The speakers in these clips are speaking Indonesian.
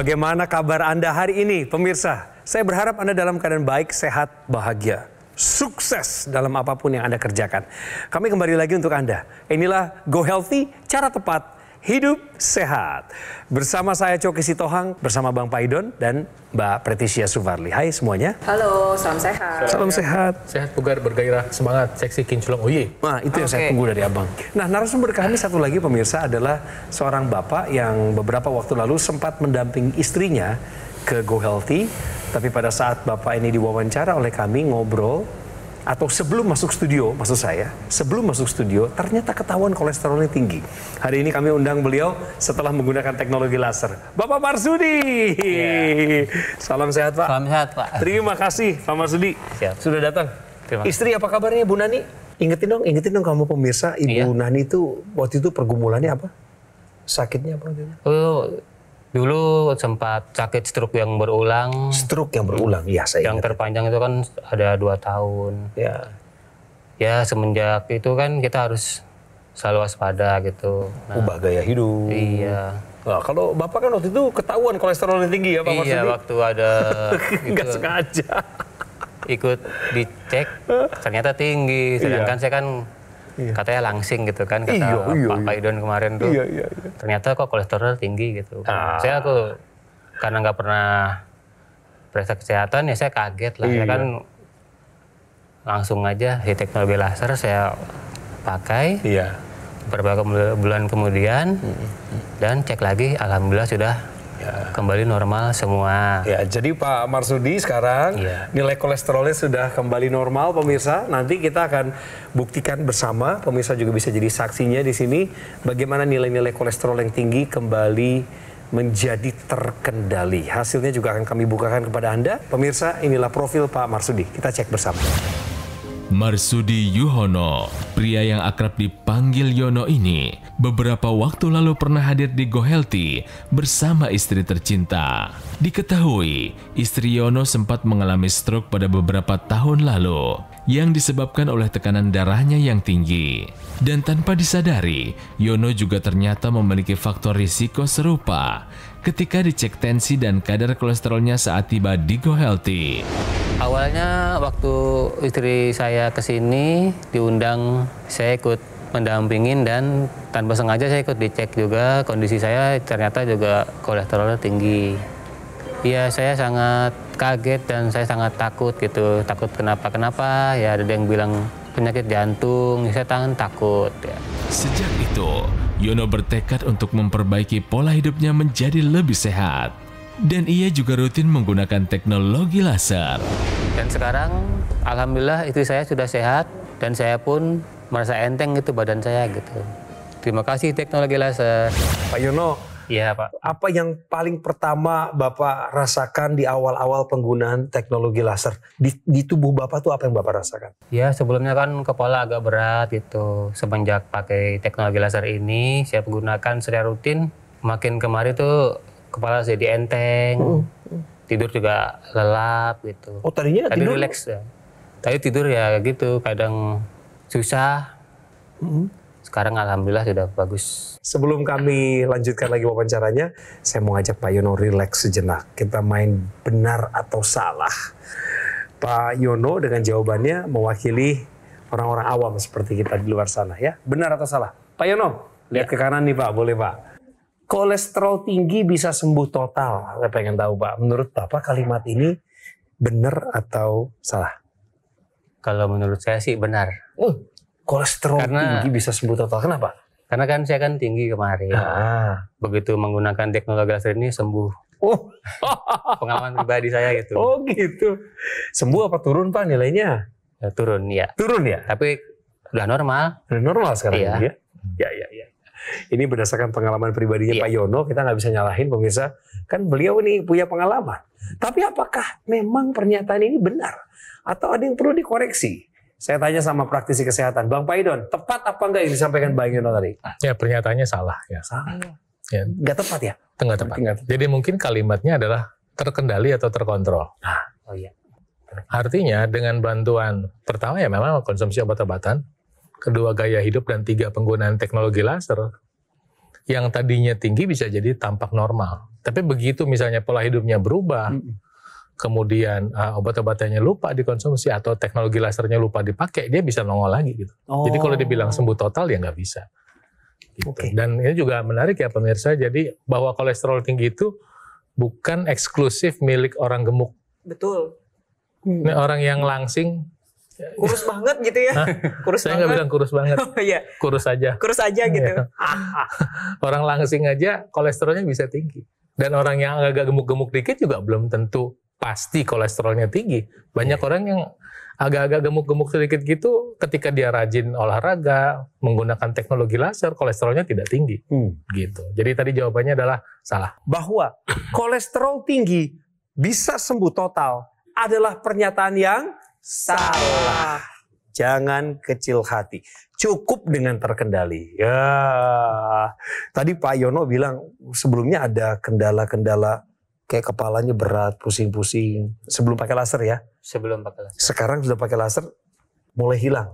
Bagaimana kabar Anda hari ini, pemirsa? Saya berharap Anda dalam keadaan baik, sehat, bahagia, sukses dalam apapun yang Anda kerjakan. Kami kembali lagi untuk Anda. Inilah Go Healthy, cara tepat hidup sehat. Bersama saya Coki Sitohang, bersama Bang Paidon dan Mbak Pretisia Suvarli. Hai semuanya. Halo, salam sehat. Salam, sehat. Sehat, bugar, bergairah, semangat, seksi, kinculong, uye. Nah, itu okay. yang saya tunggu dari abang. Nah, narasumber kami satu lagi pemirsa adalah seorang bapak yang beberapa waktu lalu sempat mendampingi istrinya ke Go Healthy. Tapi pada saat bapak ini diwawancara oleh kami ngobrol atau sebelum masuk studio, maksud saya, sebelum masuk studio ternyata ketahuan kolesterolnya tinggi. Hari ini kami undang beliau setelah menggunakan teknologi laser. Bapak Marsudi. Ya. Salam sehat, Pak. Salam sehat, Pak. Terima kasih Pak Marsudi Siap. sudah datang. Terima Istri apa kabarnya Bu Nani? Ingetin dong, ingetin dong kamu pemirsa, Ibu iya. Nani itu waktu itu pergumulannya apa? Sakitnya apa? Oh, Dulu sempat sakit stroke yang berulang. Stroke yang berulang, ya saya Yang terpanjang itu kan ada dua tahun. Ya. Ya semenjak itu kan kita harus selalu waspada gitu. Nah, Ubah gaya hidup. Iya. Nah, kalau bapak kan waktu itu ketahuan kolesterolnya tinggi ya Pak Iya, maksudnya? waktu ada nggak sengaja. Ikut dicek, ternyata tinggi. Sedangkan iya. saya kan iya. katanya langsing gitu kan kata iya, iya, Pak, iya. Pak Idon kemarin tuh iya, iya, iya. ternyata kok kolesterol tinggi gitu ah. saya aku karena nggak pernah periksa kesehatan ya saya kaget lah ya iya. ya kan langsung aja si teknologi laser saya pakai iya. beberapa bulan kemudian mm -hmm. dan cek lagi alhamdulillah sudah ya. kembali normal semua. Ya, jadi Pak Marsudi sekarang ya. nilai kolesterolnya sudah kembali normal pemirsa. Nanti kita akan buktikan bersama, pemirsa juga bisa jadi saksinya di sini bagaimana nilai-nilai kolesterol yang tinggi kembali menjadi terkendali. Hasilnya juga akan kami bukakan kepada Anda. Pemirsa, inilah profil Pak Marsudi. Kita cek bersama. Marsudi Yuhono, pria yang akrab dipanggil Yono ini, beberapa waktu lalu pernah hadir di Go Healthy bersama istri tercinta. Diketahui, istri Yono sempat mengalami stroke pada beberapa tahun lalu yang disebabkan oleh tekanan darahnya yang tinggi. Dan tanpa disadari, Yono juga ternyata memiliki faktor risiko serupa ketika dicek tensi dan kadar kolesterolnya saat tiba di Go Healthy. Awalnya waktu istri saya ke sini diundang saya ikut mendampingin dan tanpa sengaja saya ikut dicek juga kondisi saya ternyata juga kolesterolnya tinggi. Iya, saya sangat kaget dan saya sangat takut gitu. Takut kenapa-kenapa, ya ada yang bilang penyakit jantung, saya tangan takut. Ya. Sejak itu, Yono bertekad untuk memperbaiki pola hidupnya menjadi lebih sehat. Dan ia juga rutin menggunakan teknologi laser. Dan sekarang, Alhamdulillah istri saya sudah sehat dan saya pun merasa enteng gitu badan saya gitu. Terima kasih teknologi laser. Pak Yono, Iya Pak. Apa yang paling pertama Bapak rasakan di awal-awal penggunaan teknologi laser? Di, di tubuh Bapak tuh apa yang Bapak rasakan? Ya sebelumnya kan kepala agak berat gitu. Semenjak pakai teknologi laser ini saya gunakan secara rutin. Makin kemari tuh kepala jadi enteng. Hmm. Tidur juga lelap gitu. Oh tadinya Tadi tidur? relax ya. Tadi tidur ya gitu kadang susah. Hmm sekarang alhamdulillah sudah bagus. Sebelum kami lanjutkan lagi wawancaranya, saya mau ajak Pak Yono relax sejenak. Kita main benar atau salah. Pak Yono dengan jawabannya mewakili orang-orang awam seperti kita di luar sana ya. Benar atau salah? Pak Yono, lihat ya. ke kanan nih Pak, boleh Pak. Kolesterol tinggi bisa sembuh total. Saya pengen tahu Pak, menurut Bapak kalimat ini benar atau salah? Kalau menurut saya sih benar. Uh, kolesterol karena, tinggi bisa sembuh total. Kenapa? Karena kan saya kan tinggi kemarin. Ah. Begitu menggunakan teknologi laser ini sembuh. Oh. Pengalaman pribadi saya gitu. Oh gitu. Sembuh apa turun Pak nilainya? Ya, turun ya. Turun ya? Tapi udah normal. Udah normal sekarang iya. ya? Ya ya ya. Ini berdasarkan pengalaman pribadinya iya. Pak Yono, kita nggak bisa nyalahin pemirsa. Kan beliau ini punya pengalaman. Tapi apakah memang pernyataan ini benar? Atau ada yang perlu dikoreksi? Saya tanya sama praktisi kesehatan, Bang Paidon, tepat apa enggak yang disampaikan Bang Yono tadi? Ah. Ya pernyataannya salah ya. Salah. Iya. Ya. Enggak tepat ya? tengah tepat. Enggak tepat. Jadi mungkin kalimatnya adalah terkendali atau terkontrol. Nah, oh iya. Artinya dengan bantuan pertama ya memang konsumsi obat-obatan, kedua gaya hidup dan tiga penggunaan teknologi laser yang tadinya tinggi bisa jadi tampak normal. Tapi begitu misalnya pola hidupnya berubah, mm -mm kemudian uh, obat-obatannya lupa dikonsumsi atau teknologi lasernya lupa dipakai, dia bisa nongol lagi gitu. Oh. Jadi kalau dibilang sembuh total ya nggak bisa. Gitu. Okay. Dan ini juga menarik ya pemirsa, jadi bahwa kolesterol tinggi itu bukan eksklusif milik orang gemuk. Betul. Hmm. Ini orang yang langsing kurus banget gitu ya. Kurus Saya nggak bilang kurus banget. Oh, iya. Kurus aja. Kurus aja gitu. Iya. orang langsing aja kolesterolnya bisa tinggi. Dan orang yang agak gemuk-gemuk dikit juga belum tentu pasti kolesterolnya tinggi. Banyak yeah. orang yang agak-agak gemuk-gemuk sedikit gitu, ketika dia rajin olahraga, menggunakan teknologi laser, kolesterolnya tidak tinggi. Hmm. Gitu. Jadi tadi jawabannya adalah salah. Bahwa kolesterol tinggi bisa sembuh total adalah pernyataan yang salah. salah. Jangan kecil hati. Cukup dengan terkendali. Ya. Tadi Pak Yono bilang sebelumnya ada kendala-kendala kayak kepalanya berat, pusing-pusing. Sebelum pakai laser ya? Sebelum pakai laser. Sekarang sudah pakai laser, mulai hilang.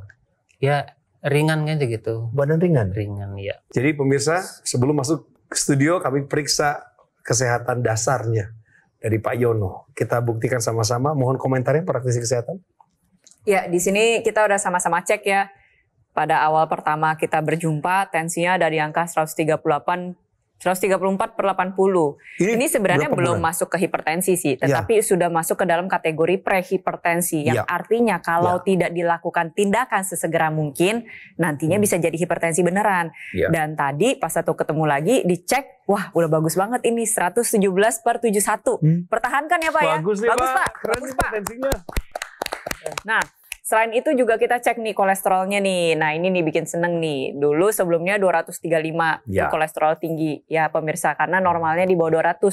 Ya ringan kan gitu. Badan ringan? Ringan ya. Jadi pemirsa sebelum masuk ke studio kami periksa kesehatan dasarnya dari Pak Yono. Kita buktikan sama-sama. Mohon komentarnya praktisi kesehatan. Ya di sini kita udah sama-sama cek ya. Pada awal pertama kita berjumpa tensinya dari angka 138 134 per 80. Ini, ini sebenarnya belum bulan? masuk ke hipertensi sih, ya. tetapi ya. sudah masuk ke dalam kategori prehipertensi yang ya. artinya kalau ya. tidak dilakukan tindakan sesegera mungkin nantinya hmm. bisa jadi hipertensi beneran. Ya. Dan tadi pas satu ketemu lagi dicek, wah udah bagus banget ini 117 per 71. Hmm. Pertahankan ya Pak ya. bagus ya. Nih, bagus Pak. Keren bagus, Pak. Nah, Selain itu juga kita cek nih kolesterolnya nih. Nah ini nih bikin seneng nih. Dulu sebelumnya 235 ya. kolesterol tinggi ya pemirsa karena normalnya di bawah 200.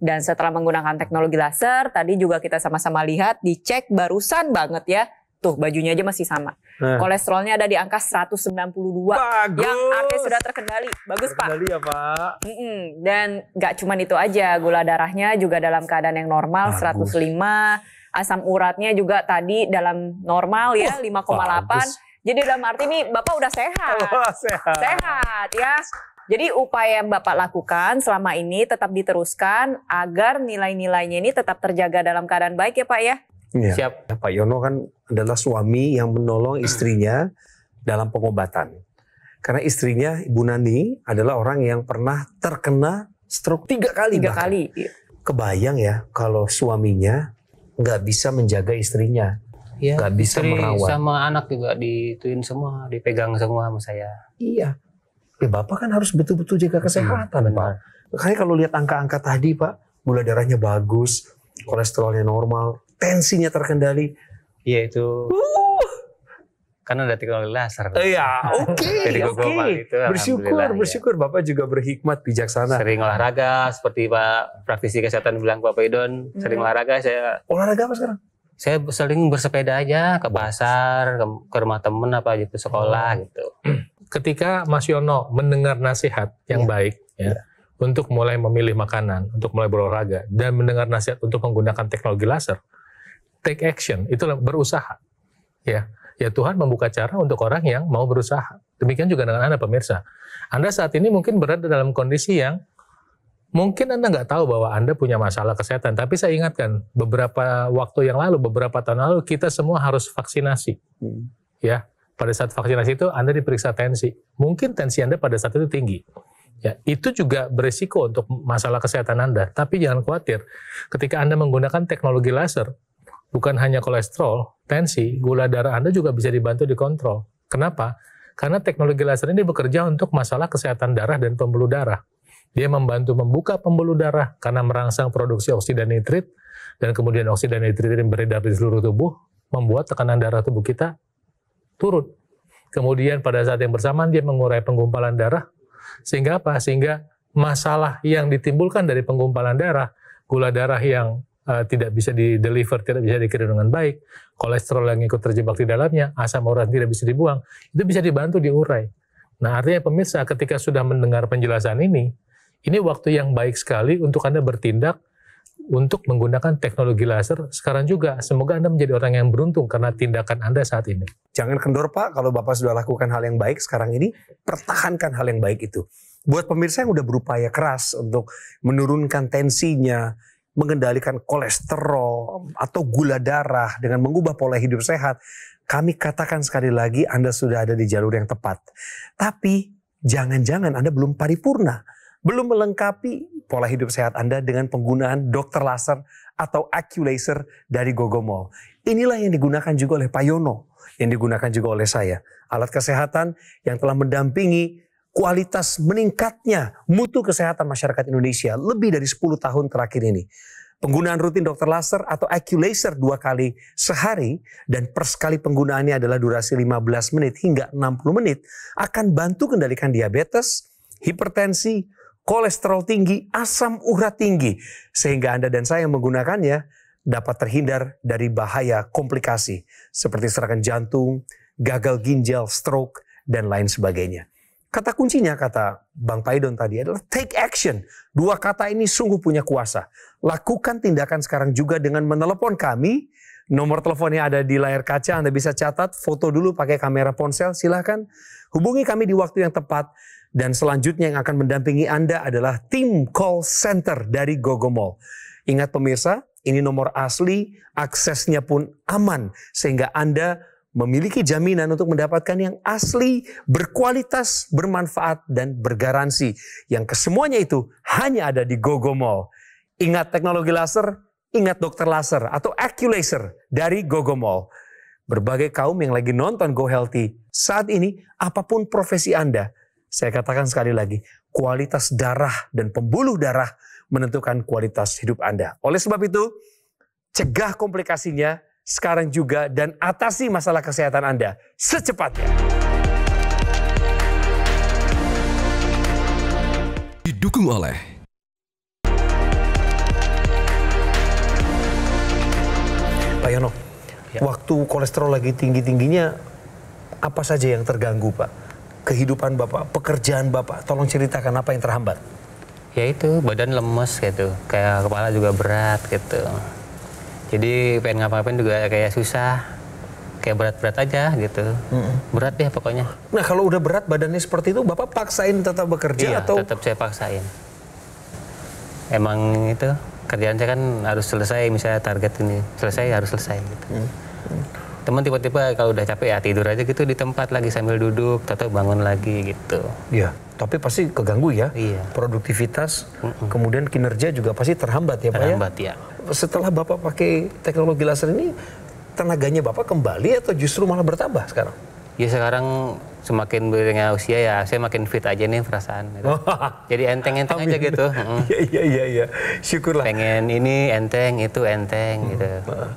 Dan setelah menggunakan teknologi laser tadi juga kita sama-sama lihat dicek barusan banget ya. Tuh bajunya aja masih sama. Eh. Kolesterolnya ada di angka 192. Bagus. Yang artinya sudah terkendali. Bagus terkendali Pak. Terkendali ya Pak. Mm -mm. Dan gak cuman itu aja. Gula darahnya juga dalam keadaan yang normal Bagus. 105 asam uratnya juga tadi dalam normal ya 5,8. Jadi dalam arti ini Bapak udah sehat. Oh, sehat. Sehat ya. Jadi upaya yang Bapak lakukan selama ini tetap diteruskan agar nilai-nilainya ini tetap terjaga dalam keadaan baik ya Pak ya? Iya. ya. Siap. Pak Yono kan adalah suami yang menolong istrinya dalam pengobatan. Karena istrinya Ibu Nani adalah orang yang pernah terkena stroke tiga kali. Tiga bahkan. kali. Kebayang ya kalau suaminya nggak bisa menjaga istrinya ya, nggak bisa istri merawat sama anak juga dituin semua dipegang semua sama saya iya ya bapak kan harus betul-betul jaga kesehatan hmm, pak makanya kalau lihat angka-angka tadi pak gula darahnya bagus kolesterolnya normal tensinya terkendali Iya itu uh karena ada teknologi laser. Iya, oke. Okay, Jadi okay. itu. Bersyukur, ya. bersyukur ya. Bapak juga berhikmat bijaksana. Sering olahraga seperti Pak praktisi kesehatan bilang Bapak Idon, hmm. sering olahraga saya. Olahraga apa sekarang? Saya sering bersepeda aja ke pasar, ke, ke rumah temen apa gitu, sekolah hmm. gitu. Ketika Mas Yono mendengar nasihat yang ya. baik, ya. ya untuk mulai memilih makanan, untuk mulai berolahraga, dan mendengar nasihat untuk menggunakan teknologi laser, take action itu berusaha, ya ya Tuhan membuka cara untuk orang yang mau berusaha. Demikian juga dengan Anda pemirsa. Anda saat ini mungkin berada dalam kondisi yang mungkin Anda nggak tahu bahwa Anda punya masalah kesehatan, tapi saya ingatkan beberapa waktu yang lalu, beberapa tahun lalu kita semua harus vaksinasi. Hmm. Ya, pada saat vaksinasi itu Anda diperiksa tensi. Mungkin tensi Anda pada saat itu tinggi. Ya, itu juga berisiko untuk masalah kesehatan Anda. Tapi jangan khawatir, ketika Anda menggunakan teknologi laser, bukan hanya kolesterol, tensi, gula darah Anda juga bisa dibantu dikontrol. Kenapa? Karena teknologi laser ini bekerja untuk masalah kesehatan darah dan pembuluh darah. Dia membantu membuka pembuluh darah karena merangsang produksi oksida nitrit dan kemudian oksida nitrit ini beredar di seluruh tubuh, membuat tekanan darah tubuh kita turun. Kemudian pada saat yang bersamaan dia mengurai penggumpalan darah, sehingga apa? Sehingga masalah yang ditimbulkan dari penggumpalan darah, gula darah yang Eh, tidak bisa di deliver, tidak bisa dikirim dengan baik, kolesterol yang ikut terjebak di dalamnya, asam urat tidak bisa dibuang, itu bisa dibantu diurai. Nah artinya pemirsa ketika sudah mendengar penjelasan ini, ini waktu yang baik sekali untuk Anda bertindak untuk menggunakan teknologi laser sekarang juga. Semoga Anda menjadi orang yang beruntung karena tindakan Anda saat ini. Jangan kendor Pak, kalau Bapak sudah lakukan hal yang baik sekarang ini, pertahankan hal yang baik itu. Buat pemirsa yang udah berupaya keras untuk menurunkan tensinya, mengendalikan kolesterol atau gula darah dengan mengubah pola hidup sehat, kami katakan sekali lagi Anda sudah ada di jalur yang tepat. Tapi jangan-jangan Anda belum paripurna, belum melengkapi pola hidup sehat Anda dengan penggunaan dokter laser atau aculaser dari Gogomol. Inilah yang digunakan juga oleh Payono, yang digunakan juga oleh saya. Alat kesehatan yang telah mendampingi kualitas meningkatnya mutu kesehatan masyarakat Indonesia lebih dari 10 tahun terakhir ini. Penggunaan rutin dokter laser atau laser dua kali sehari dan per sekali penggunaannya adalah durasi 15 menit hingga 60 menit akan bantu kendalikan diabetes, hipertensi, kolesterol tinggi, asam urat tinggi sehingga Anda dan saya yang menggunakannya dapat terhindar dari bahaya komplikasi seperti serangan jantung, gagal ginjal, stroke dan lain sebagainya. Kata kuncinya kata Bang Paidon tadi adalah take action. Dua kata ini sungguh punya kuasa. Lakukan tindakan sekarang juga dengan menelepon kami. Nomor teleponnya ada di layar kaca, Anda bisa catat, foto dulu pakai kamera ponsel, silahkan. Hubungi kami di waktu yang tepat. Dan selanjutnya yang akan mendampingi Anda adalah tim call center dari Gogomol. Ingat pemirsa, ini nomor asli, aksesnya pun aman sehingga Anda memiliki jaminan untuk mendapatkan yang asli, berkualitas, bermanfaat, dan bergaransi. Yang kesemuanya itu hanya ada di GoGo Mall. Ingat teknologi laser, ingat dokter laser atau AccuLaser dari GoGo Mall. Berbagai kaum yang lagi nonton Go Healthy, saat ini apapun profesi Anda, saya katakan sekali lagi, kualitas darah dan pembuluh darah menentukan kualitas hidup Anda. Oleh sebab itu, cegah komplikasinya sekarang juga dan atasi masalah kesehatan Anda secepatnya. Didukung oleh Pak Yono, ya. waktu kolesterol lagi tinggi-tingginya, apa saja yang terganggu Pak? Kehidupan Bapak, pekerjaan Bapak, tolong ceritakan apa yang terhambat? Ya itu, badan lemes gitu, kayak kepala juga berat gitu jadi pengen ngapa-ngapain juga kayak susah kayak berat-berat aja gitu mm-hmm. berat deh pokoknya nah kalau udah berat badannya seperti itu bapak paksain tetap bekerja iya, atau tetap saya paksain emang itu kerjaan saya kan harus selesai misalnya target ini selesai harus selesai gitu. Mm-hmm. teman tiba-tiba kalau udah capek ya tidur aja gitu di tempat lagi sambil duduk atau bangun lagi gitu iya tapi pasti keganggu ya iya. produktivitas mm-hmm. kemudian kinerja juga pasti terhambat ya terhambat, pak ya terhambat ya setelah Bapak pakai teknologi laser ini, tenaganya Bapak kembali atau justru malah bertambah sekarang? Ya sekarang semakin beriringan usia ya, saya makin fit aja nih perasaan. Gitu. Oh. Jadi enteng-enteng aja gitu. Iya, iya, iya. Ya. Syukurlah. Pengen ini enteng, itu enteng hmm. gitu. Ah, oke.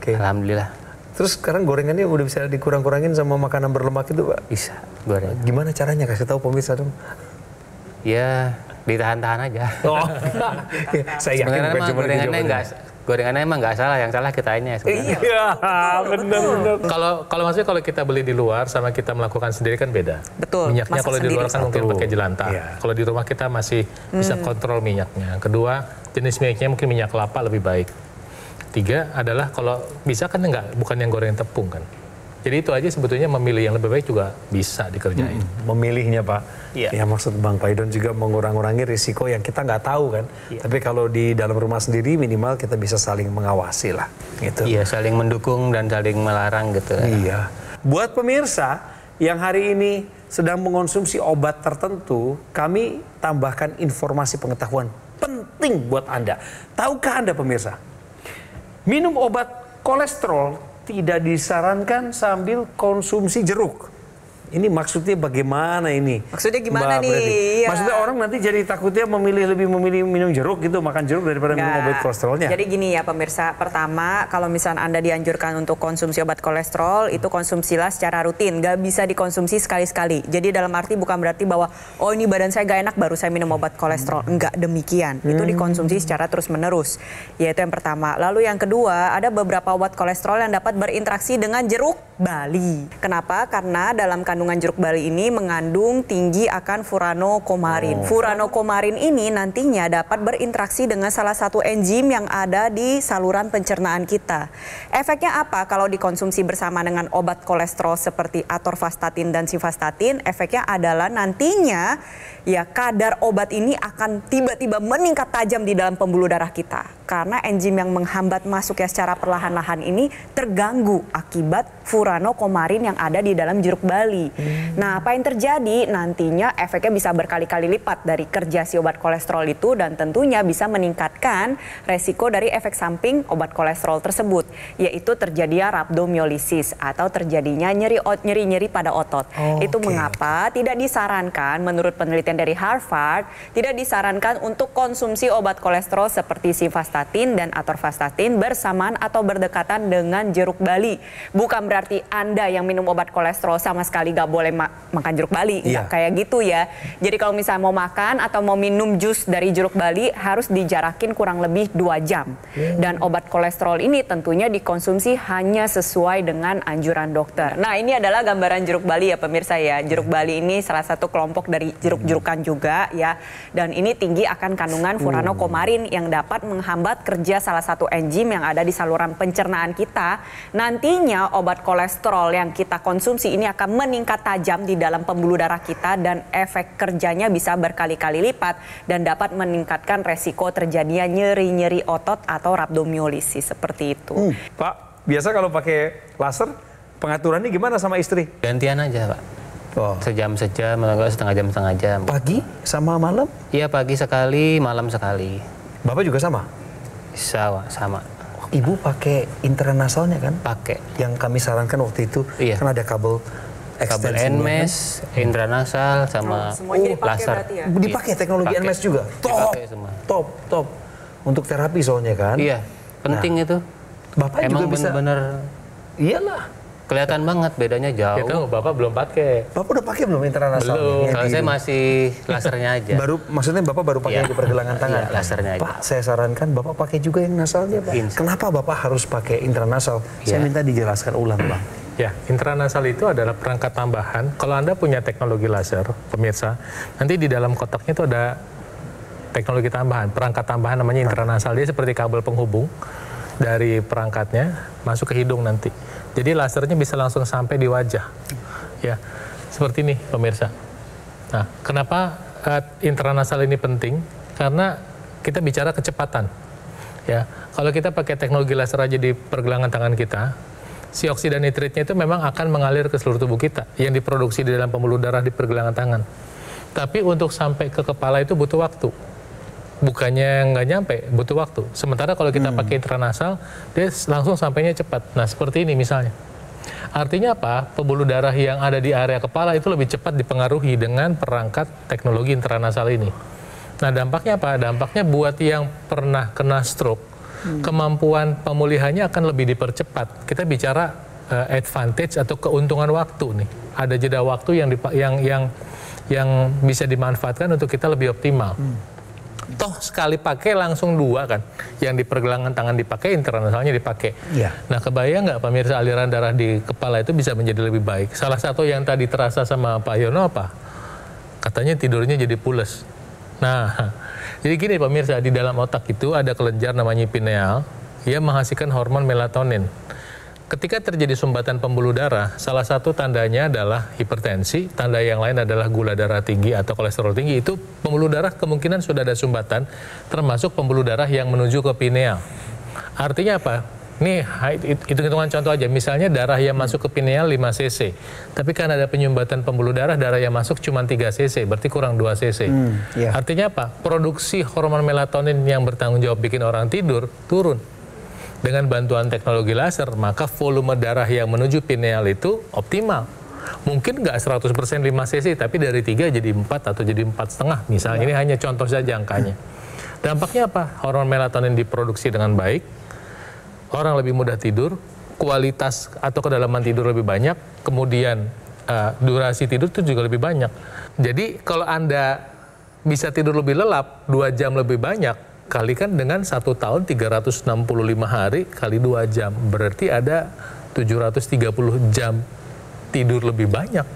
Okay. Alhamdulillah. Terus sekarang gorengannya udah bisa dikurang-kurangin sama makanan berlemak itu, Pak? Bisa, goreng. Gimana caranya? Kasih tahu pemirsa dong. Ya, ditahan-tahan aja. Oh, saya yakin bukan gorengannya enggak, gorengannya emang nggak salah, yang salah kitanya. Ya iya, benar benar. Kalau kalau maksudnya kalau kita beli di luar sama kita melakukan sendiri kan beda. Betul. Minyaknya kalau di luar kan mungkin pakai jelanta. Iya. Kalau di rumah kita masih bisa hmm. kontrol minyaknya. Kedua, jenis minyaknya mungkin minyak kelapa lebih baik. Tiga adalah kalau bisa kan enggak, bukan yang goreng tepung kan. Jadi itu aja sebetulnya memilih yang lebih baik juga bisa dikerjain. Hmm, memilihnya Pak. Yeah. Ya maksud Bang Paidon juga mengurangi risiko yang kita nggak tahu kan. Yeah. Tapi kalau di dalam rumah sendiri minimal kita bisa saling mengawasi lah. Gitu. Iya saling mendukung dan saling melarang gitu. Iya. Yeah. Buat pemirsa yang hari ini sedang mengonsumsi obat tertentu, kami tambahkan informasi pengetahuan penting buat Anda. Tahukah Anda pemirsa? Minum obat kolesterol tidak disarankan sambil konsumsi jeruk ini maksudnya bagaimana ini? Maksudnya gimana Mbak nih? Iya. Maksudnya orang nanti jadi takutnya memilih lebih memilih minum jeruk gitu, makan jeruk daripada Nggak. minum obat kolesterolnya. Jadi gini ya pemirsa, pertama kalau misalnya Anda dianjurkan untuk konsumsi obat kolesterol, hmm. itu konsumsilah secara rutin, gak bisa dikonsumsi sekali-sekali. Jadi dalam arti bukan berarti bahwa oh ini badan saya gak enak baru saya minum obat kolesterol. Enggak demikian. Hmm. Itu dikonsumsi secara terus-menerus. Yaitu yang pertama. Lalu yang kedua, ada beberapa obat kolesterol yang dapat berinteraksi dengan jeruk Bali. Kenapa? Karena dalam kandungan kandungan jeruk bali ini mengandung tinggi akan furano komarin. Oh. komarin ini nantinya dapat berinteraksi dengan salah satu enzim yang ada di saluran pencernaan kita. Efeknya apa kalau dikonsumsi bersama dengan obat kolesterol seperti atorvastatin dan simvastatin? Efeknya adalah nantinya ya kadar obat ini akan tiba-tiba meningkat tajam di dalam pembuluh darah kita karena enzim yang menghambat masuknya secara perlahan-lahan ini terganggu akibat furano komarin yang ada di dalam jeruk bali. Nah, apa yang terjadi nantinya efeknya bisa berkali-kali lipat dari kerja si obat kolesterol itu dan tentunya bisa meningkatkan resiko dari efek samping obat kolesterol tersebut, yaitu terjadinya rhabdomyolisis atau terjadinya nyeri nyeri-nyeri pada otot. Oh, itu okay. mengapa tidak disarankan menurut penelitian dari Harvard, tidak disarankan untuk konsumsi obat kolesterol seperti simvastatin dan atorvastatin bersamaan atau berdekatan dengan jeruk bali. Bukan berarti Anda yang minum obat kolesterol sama sekali nggak boleh ma makan jeruk Bali, yeah. kayak gitu ya. Jadi kalau misalnya mau makan atau mau minum jus dari jeruk Bali harus dijarakin kurang lebih dua jam. Yeah. Hmm. Dan obat kolesterol ini tentunya dikonsumsi hanya sesuai dengan anjuran dokter. Nah ini adalah gambaran jeruk Bali ya pemirsa ya. Jeruk hmm. Bali ini salah satu kelompok dari jeruk-jerukan juga ya. Dan ini tinggi akan kandungan hmm. furano komarin yang dapat menghambat kerja salah satu enzim yang ada di saluran pencernaan kita. Nantinya obat kolesterol yang kita konsumsi ini akan meningkat meningkat tajam di dalam pembuluh darah kita dan efek kerjanya bisa berkali-kali lipat dan dapat meningkatkan resiko terjadinya nyeri-nyeri otot atau rhabdomyolisis seperti itu. Hmm. Pak, biasa kalau pakai laser pengaturannya gimana sama istri? Gantian aja, Pak. Oh. Sejam sejam, setengah jam setengah jam. Pagi sama malam? Iya, pagi sekali, malam sekali. Bapak juga sama? Sama, sama. Ibu pakai internasionalnya kan? Pakai. Yang kami sarankan waktu itu iya. kan ada kabel Kabel NMES, Indra Nasal oh, sama oh, laser. Ya? Dipakai teknologi enmes juga. Top. Semua. Top, top. Untuk terapi soalnya kan. Iya. Penting nah, itu. Bapak Emang juga bener bisa. iya lah. Kelihatan banget bedanya jauh. Itu Bapak belum pakai. Bapak udah pakai belum intranasal? Belum. Kalau saya masih lasernya aja. baru maksudnya Bapak baru pakai iya. di pergelangan iya, tangan. lasernya aja. Pak, saya sarankan Bapak pakai juga yang nasalnya, Pak. Kenapa Bapak harus pakai intranasal? Ya. Saya iya. minta dijelaskan ulang, Bang. Ya, intranasal itu adalah perangkat tambahan. Kalau Anda punya teknologi laser, pemirsa, nanti di dalam kotaknya itu ada teknologi tambahan, perangkat tambahan namanya intranasal. Dia seperti kabel penghubung dari perangkatnya masuk ke hidung nanti. Jadi lasernya bisa langsung sampai di wajah. Ya, seperti ini pemirsa. Nah, kenapa uh, intranasal ini penting? Karena kita bicara kecepatan. Ya, kalau kita pakai teknologi laser aja di pergelangan tangan kita, si oksida nitritnya itu memang akan mengalir ke seluruh tubuh kita yang diproduksi di dalam pembuluh darah di pergelangan tangan. Tapi untuk sampai ke kepala itu butuh waktu. Bukannya nggak nyampe, butuh waktu. Sementara kalau kita hmm. pakai intranasal, dia langsung sampainya cepat. Nah seperti ini misalnya. Artinya apa? Pembuluh darah yang ada di area kepala itu lebih cepat dipengaruhi dengan perangkat teknologi intranasal ini. Nah dampaknya apa? Dampaknya buat yang pernah kena stroke hmm. kemampuan pemulihannya akan lebih dipercepat. Kita bicara uh, advantage atau keuntungan waktu nih. Ada jeda waktu yang yang yang yang bisa dimanfaatkan untuk kita lebih optimal. Hmm. Toh sekali pakai langsung dua kan, yang di pergelangan tangan dipakai, internasionalnya dipakai. Yeah. Nah kebayang nggak pemirsa aliran darah di kepala itu bisa menjadi lebih baik. Salah satu yang tadi terasa sama Pak Yono apa? Katanya tidurnya jadi pules. Nah, jadi gini pemirsa, di dalam otak itu ada kelenjar namanya pineal ia menghasilkan hormon melatonin. Ketika terjadi sumbatan pembuluh darah, salah satu tandanya adalah hipertensi, tanda yang lain adalah gula darah tinggi atau kolesterol tinggi. Itu pembuluh darah kemungkinan sudah ada sumbatan, termasuk pembuluh darah yang menuju ke pineal. Artinya apa? Ini hitung-hitungan contoh aja, misalnya darah yang masuk ke pineal 5 cc, tapi kan ada penyumbatan pembuluh darah, darah yang masuk cuma 3 cc, berarti kurang 2 cc. Hmm, yeah. Artinya apa? Produksi hormon melatonin yang bertanggung jawab bikin orang tidur turun. Dengan bantuan teknologi laser, maka volume darah yang menuju pineal itu optimal mungkin nggak 100% 5 cc tapi dari 3 jadi 4 atau jadi empat setengah misalnya Yeah. ini hanya contoh saja angkanya dampaknya apa hormon melatonin diproduksi dengan baik orang lebih mudah tidur, kualitas atau kedalaman tidur lebih banyak, kemudian uh, durasi tidur itu juga lebih banyak. Jadi kalau Anda bisa tidur lebih lelap, dua jam lebih banyak, kalikan dengan satu tahun 365 hari kali dua jam berarti ada 730 jam tidur lebih banyak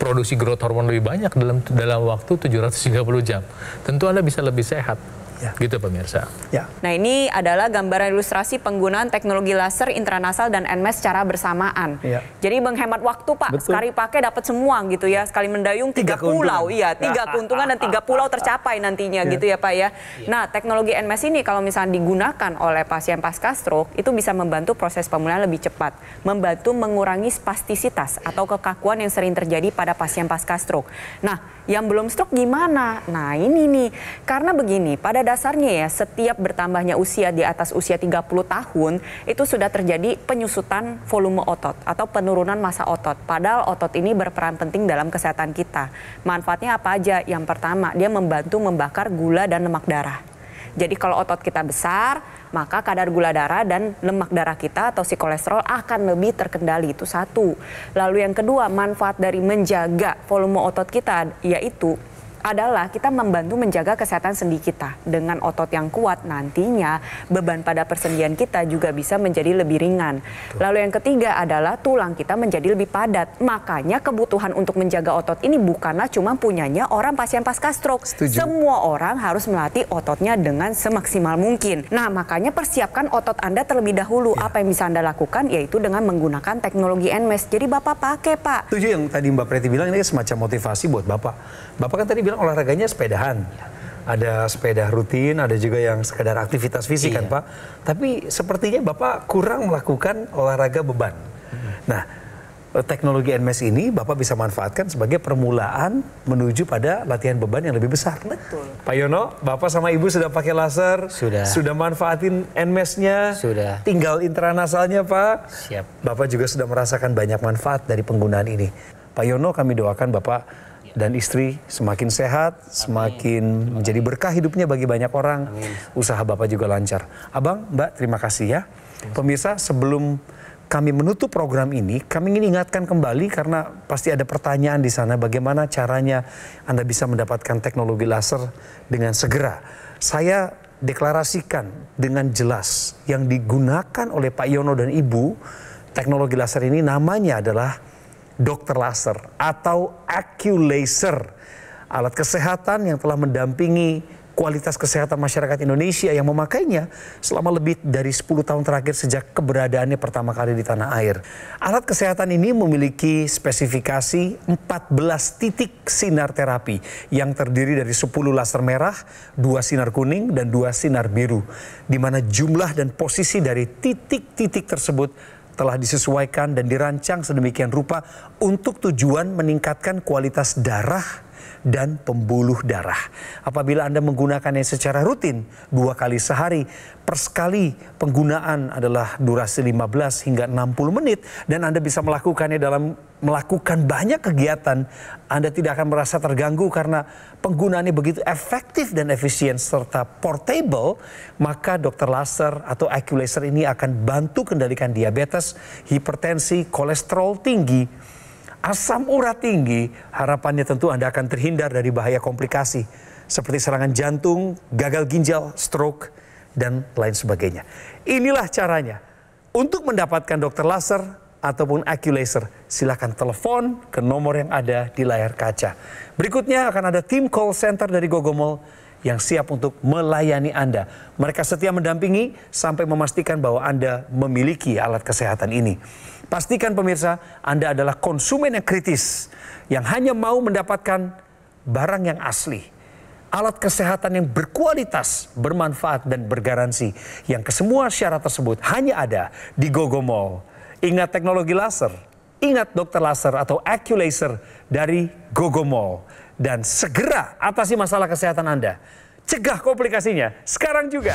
produksi growth hormon lebih banyak dalam dalam waktu 730 jam tentu anda bisa lebih sehat Ya. Gitu pemirsa. Ya. Nah ini adalah gambaran ilustrasi penggunaan teknologi laser intranasal dan NMES secara bersamaan. Ya. Jadi menghemat waktu Pak, Betul. sekali pakai dapat semua gitu ya. Sekali mendayung tiga, tiga pulau, iya tiga keuntungan dan tiga pulau tercapai nantinya ya. gitu ya Pak ya. ya. Nah teknologi NMES ini kalau misalnya digunakan oleh pasien pasca stroke itu bisa membantu proses pemulihan lebih cepat, membantu mengurangi spastisitas atau kekakuan yang sering terjadi pada pasien pasca stroke. Nah yang belum stroke gimana? Nah ini nih karena begini pada dasarnya ya setiap bertambahnya usia di atas usia 30 tahun itu sudah terjadi penyusutan volume otot atau penurunan massa otot. Padahal otot ini berperan penting dalam kesehatan kita. Manfaatnya apa aja? Yang pertama, dia membantu membakar gula dan lemak darah. Jadi kalau otot kita besar, maka kadar gula darah dan lemak darah kita atau si kolesterol akan lebih terkendali itu satu. Lalu yang kedua, manfaat dari menjaga volume otot kita yaitu adalah kita membantu menjaga kesehatan sendi kita dengan otot yang kuat nantinya beban pada persendian kita juga bisa menjadi lebih ringan. Lalu yang ketiga adalah tulang kita menjadi lebih padat. Makanya kebutuhan untuk menjaga otot ini bukanlah cuma punyanya orang pasien pasca stroke. Setuju. Semua orang harus melatih ototnya dengan semaksimal mungkin. Nah, makanya persiapkan otot Anda terlebih dahulu. Ya. Apa yang bisa Anda lakukan yaitu dengan menggunakan teknologi NMES. Jadi Bapak pakai, Pak. Setuju yang tadi Mbak Preti bilang ini semacam motivasi buat Bapak. Bapak kan tadi bilang olahraganya sepedahan. Ada sepeda rutin, ada juga yang sekedar aktivitas fisik kan, iya. kan Pak. Tapi sepertinya Bapak kurang melakukan olahraga beban. Hmm. Nah, teknologi NMES ini Bapak bisa manfaatkan sebagai permulaan menuju pada latihan beban yang lebih besar. Betul. Pak Yono, Bapak sama Ibu sudah pakai laser? Sudah. Sudah manfaatin nmes nya Sudah. Tinggal intranasalnya, Pak? Siap. Bapak juga sudah merasakan banyak manfaat dari penggunaan ini. Pak Yono, kami doakan Bapak Iya. dan istri semakin sehat, semakin Amin. menjadi berkah hidupnya bagi banyak orang. Amin. Usaha Bapak juga lancar. Abang, Mbak, terima kasih ya. Pemirsa, sebelum kami menutup program ini, kami ingin ingatkan kembali karena pasti ada pertanyaan di sana bagaimana caranya Anda bisa mendapatkan teknologi laser dengan segera. Saya deklarasikan dengan jelas yang digunakan oleh Pak Yono dan Ibu, teknologi laser ini namanya adalah dokter laser atau AccuLaser, alat kesehatan yang telah mendampingi kualitas kesehatan masyarakat Indonesia yang memakainya selama lebih dari 10 tahun terakhir sejak keberadaannya pertama kali di tanah air. Alat kesehatan ini memiliki spesifikasi 14 titik sinar terapi yang terdiri dari 10 laser merah, 2 sinar kuning, dan 2 sinar biru. Di mana jumlah dan posisi dari titik-titik tersebut telah disesuaikan dan dirancang sedemikian rupa untuk tujuan meningkatkan kualitas darah dan pembuluh darah. Apabila Anda menggunakannya secara rutin dua kali sehari, per sekali penggunaan adalah durasi 15 hingga 60 menit dan Anda bisa melakukannya dalam melakukan banyak kegiatan, Anda tidak akan merasa terganggu karena penggunaannya begitu efektif dan efisien serta portable, maka dokter laser atau laser ini akan bantu kendalikan diabetes, hipertensi, kolesterol tinggi, Asam urat tinggi harapannya tentu Anda akan terhindar dari bahaya komplikasi seperti serangan jantung, gagal ginjal, stroke, dan lain sebagainya. Inilah caranya. Untuk mendapatkan dokter laser ataupun AccuLaser, silahkan telepon ke nomor yang ada di layar kaca. Berikutnya akan ada tim call center dari Gogomol yang siap untuk melayani Anda. Mereka setia mendampingi sampai memastikan bahwa Anda memiliki alat kesehatan ini. Pastikan pemirsa, Anda adalah konsumen yang kritis yang hanya mau mendapatkan barang yang asli. Alat kesehatan yang berkualitas, bermanfaat dan bergaransi yang kesemua syarat tersebut hanya ada di Gogo Mall. Ingat teknologi laser, ingat dokter laser atau Aculaser dari Gogo Mall dan segera atasi masalah kesehatan Anda. Cegah komplikasinya sekarang juga.